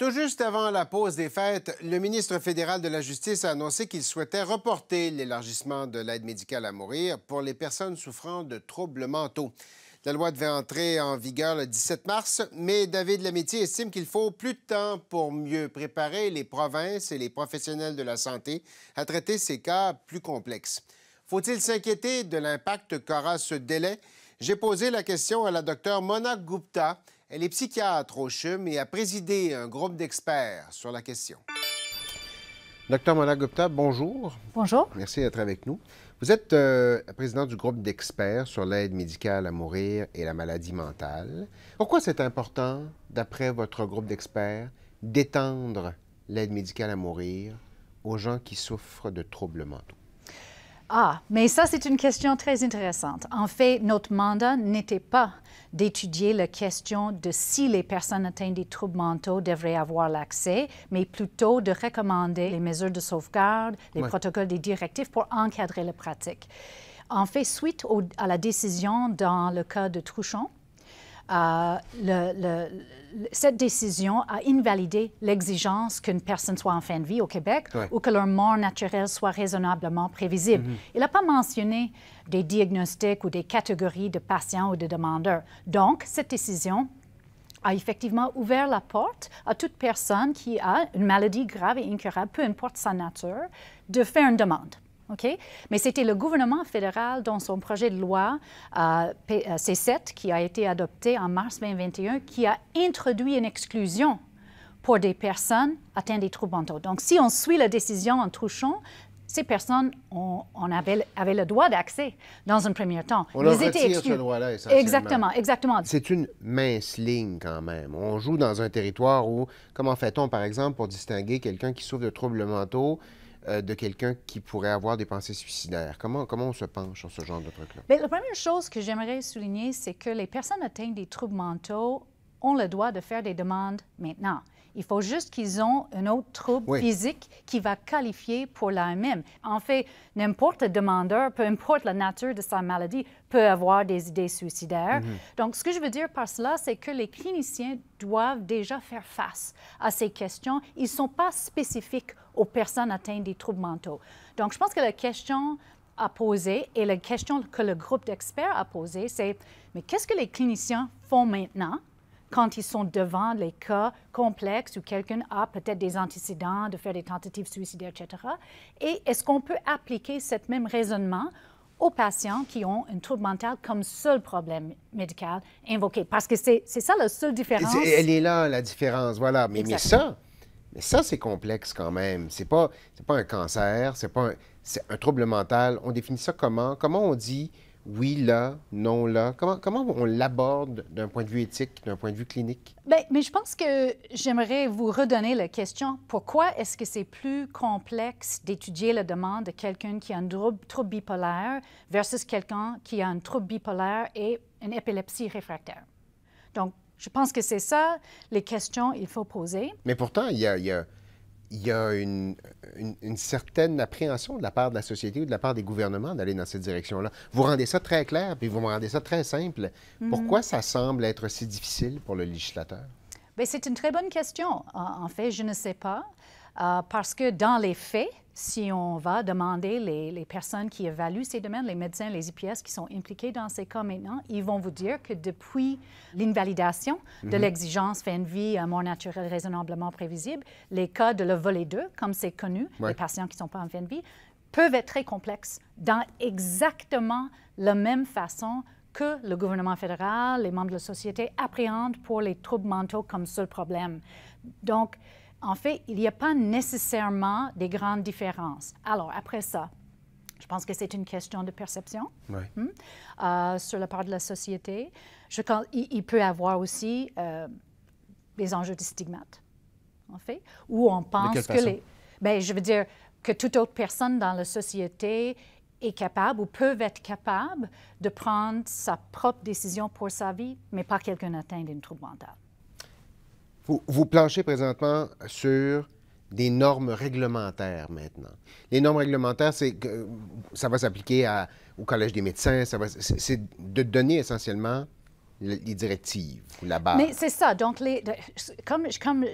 Tout juste avant la pause des fêtes, le ministre fédéral de la Justice a annoncé qu'il souhaitait reporter l'élargissement de l'aide médicale à mourir pour les personnes souffrant de troubles mentaux. La loi devait entrer en vigueur le 17 mars, mais David Lamétier estime qu'il faut plus de temps pour mieux préparer les provinces et les professionnels de la santé à traiter ces cas plus complexes. Faut-il s'inquiéter de l'impact qu'aura ce délai? J'ai posé la question à la docteure Mona Gupta, elle est psychiatre au CHUM et a présidé un groupe d'experts sur la question. Docteur Mona Gupta, bonjour. Bonjour. Merci d'être avec nous. Vous êtes euh, président du groupe d'experts sur l'aide médicale à mourir et la maladie mentale. Pourquoi c'est important, d'après votre groupe d'experts, d'étendre l'aide médicale à mourir aux gens qui souffrent de troubles mentaux? Ah, mais ça, c'est une question très intéressante. En fait, notre mandat n'était pas d'étudier la question de si les personnes atteintes des troubles mentaux devraient avoir l'accès, mais plutôt de recommander les mesures de sauvegarde, les protocoles, des directives pour encadrer la pratique. En fait, suite à la décision dans le cas de Trouchon, cette décision a invalidé l'exigence qu'une personne soit en fin de vie au Québec ou que leur mort naturelle soit raisonnablement prévisible. Mm-hmm. Il n'a pas mentionné des diagnostics ou des catégories de patients ou de demandeurs. Donc, cette décision a effectivement ouvert la porte à toute personne qui a une maladie grave et incurable, peu importe sa nature, de faire une demande. OK? Mais c'était le gouvernement fédéral dans son projet de loi euh, euh, C7 qui a été adopté en mars 2021 qui a introduit une exclusion pour des personnes atteintes des troubles mentaux. Donc, si on suit la décision en touchant, ces personnes, avaient avait, le droit d'accès dans un premier temps. On Ils étaient ce là Exactement, exactement. C'est une mince ligne quand même. On joue dans un territoire où, comment fait-on, par exemple, pour distinguer quelqu'un qui souffre de troubles mentaux euh, de quelqu'un qui pourrait avoir des pensées suicidaires? Comment, comment on se penche sur ce genre de truc-là? Ben, la première chose que j'aimerais souligner, c'est que les personnes atteintes des troubles mentaux ont le droit de faire des demandes maintenant. Il faut juste qu'ils ont un autre trouble physique qui va qualifier pour l'AMM. En fait, n'importe demandeur, peu importe la nature de sa maladie, peut avoir des idées suicidaires. Mhm. Donc, ce que je veux dire par cela, c'est que les cliniciens doivent déjà faire face à ces questions. Ils ne sont pas spécifiques aux personnes atteintes des troubles mentaux. Donc, je pense que la question à poser et la question que le groupe d'experts a posée, c'est mais qu'est-ce que les cliniciens font maintenant quand ils sont devant les cas complexes où quelqu'un a peut-être des antécédents, de faire des tentatives suicidaires, etc. Et est-ce qu'on peut appliquer ce même raisonnement aux patients qui ont un trouble mental comme seul problème médical invoqué. Parce que c'est ça la seule différence. Elle est là, la différence, voilà. Mais, mais ça, mais ça c'est complexe quand même. C'est pas, pas un cancer, c'est pas un trouble mental. On définit ça comment? Comment on dit oui là, non là? Comment, on l'aborde d'un point de vue éthique, d'un point de vue clinique? Bien, mais je pense que j'aimerais vous redonner la question. Pourquoi est-ce que c'est plus complexe d'étudier la demande de quelqu'un qui a un trouble, bipolaire versus quelqu'un qui a un trouble bipolaire et une épilepsie réfractaire? Donc, je pense que c'est ça les questions qu'il faut poser. Mais pourtant, Il y a il y a une, une, certaine appréhension de la part de la société ou de la part des gouvernements d'aller dans cette direction-là. Vous rendez ça très clair, puis vous me rendez ça très simple. Mhm. Pourquoi ça semble être si difficile pour le législateur? Ben, c'est une très bonne question. En fait, je ne sais pas, euh, parce que dans les faits, si on va demander les, personnes qui évaluent ces domaines, les médecins, les IPS qui sont impliqués dans ces cas maintenant, ils vont vous dire que depuis l'invalidation de mhm. l'exigence fin de vie à mort naturelle raisonnablement prévisible, les cas de le volet 2, comme c'est connu, les patients qui ne sont pas en fin de vie, peuvent être très complexes dans exactement la même façon que le gouvernement fédéral, les membres de la société appréhendent pour les troubles mentaux comme seul problème. Donc, en fait, il n'y a pas nécessairement des grandes différences. Alors, après ça, je pense que c'est une question de perception hmm, euh, sur la part de la société. Je, il, peut peut avoir aussi euh, des enjeux de stigmate, en fait, où on pense que ben, je veux dire que toute autre personne dans la société est capable ou peut être capable de prendre sa propre décision pour sa vie, mais pas quelqu'un atteint d'une trouble mentale. Vous, planchez présentement sur des normes réglementaires maintenant. Les normes réglementaires, c'est que ça va s'appliquer au Collège des médecins, ça c'est de donner essentiellement les directives ou la base. Mais c'est ça. Donc, les, comme, comme,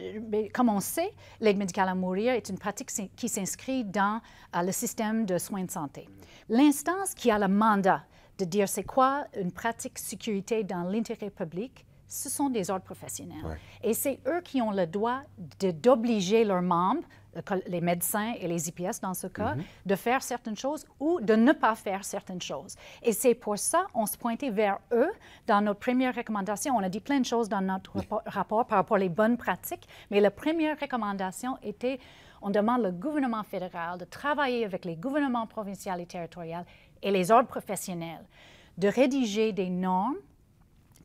comme on sait, l'aide médicale à mourir est une pratique qui s'inscrit dans euh, le système de soins de santé. L'instance qui a le mandat de dire c'est quoi une pratique sécurité dans l'intérêt public ce sont des ordres professionnels. Et c'est eux qui ont le droit d'obliger leurs membres, les médecins et les IPS dans ce cas, mm-hmm. de faire certaines choses ou de ne pas faire certaines choses. Et c'est pour ça qu'on se pointait vers eux dans notre première recommandation. On a dit plein de choses dans notre rapport par rapport aux bonnes pratiques, mais la première recommandation était on demande au gouvernement fédéral de travailler avec les gouvernements provinciaux et territoriaux et les ordres professionnels de rédiger des normes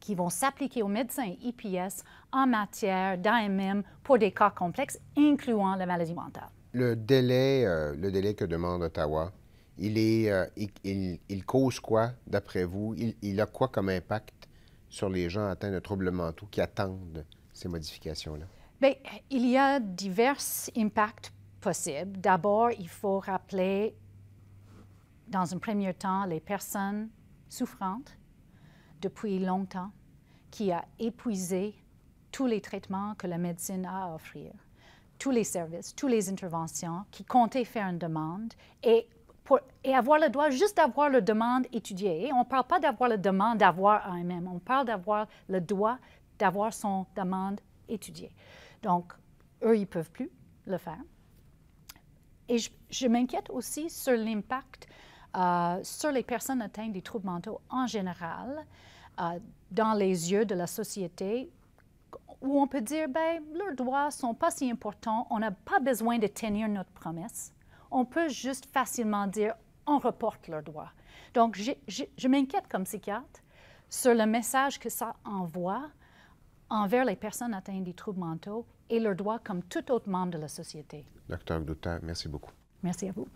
qui vont s'appliquer aux médecins IPS en matière d'AMM pour des cas complexes, incluant la maladie mentale. Le délai, euh, le délai que demande Ottawa, il, est, euh, il, cause quoi, d'après vous? Il, il, a quoi comme impact sur les gens atteints de troubles mentaux qui attendent ces modifications-là? Bien, il y a divers impacts possibles. D'abord, il faut rappeler, dans un premier temps, les personnes souffrantes depuis longtemps qui a épuisé tous les traitements que la médecine a à offrir, tous les services, toutes les interventions, qui comptait faire une demande et, pour, et avoir le droit juste d'avoir la demande étudiée. on ne parle pas d'avoir la demande d'avoir un on parle d'avoir le droit d'avoir son demande étudiée. Donc, eux, ils ne peuvent plus le faire. Et je, je m'inquiète aussi sur l'impact euh, sur les personnes atteintes des troubles mentaux en général, euh, dans les yeux de la société, où on peut dire, ben, leurs droits ne sont pas si importants, on n'a pas besoin de tenir notre promesse. On peut juste facilement dire, on reporte leurs droits. Donc, je m'inquiète comme psychiatre sur le message que ça envoie envers les personnes atteintes des troubles mentaux et leurs droits comme tout autre membre de la société. Docteur merci beaucoup. Merci à vous.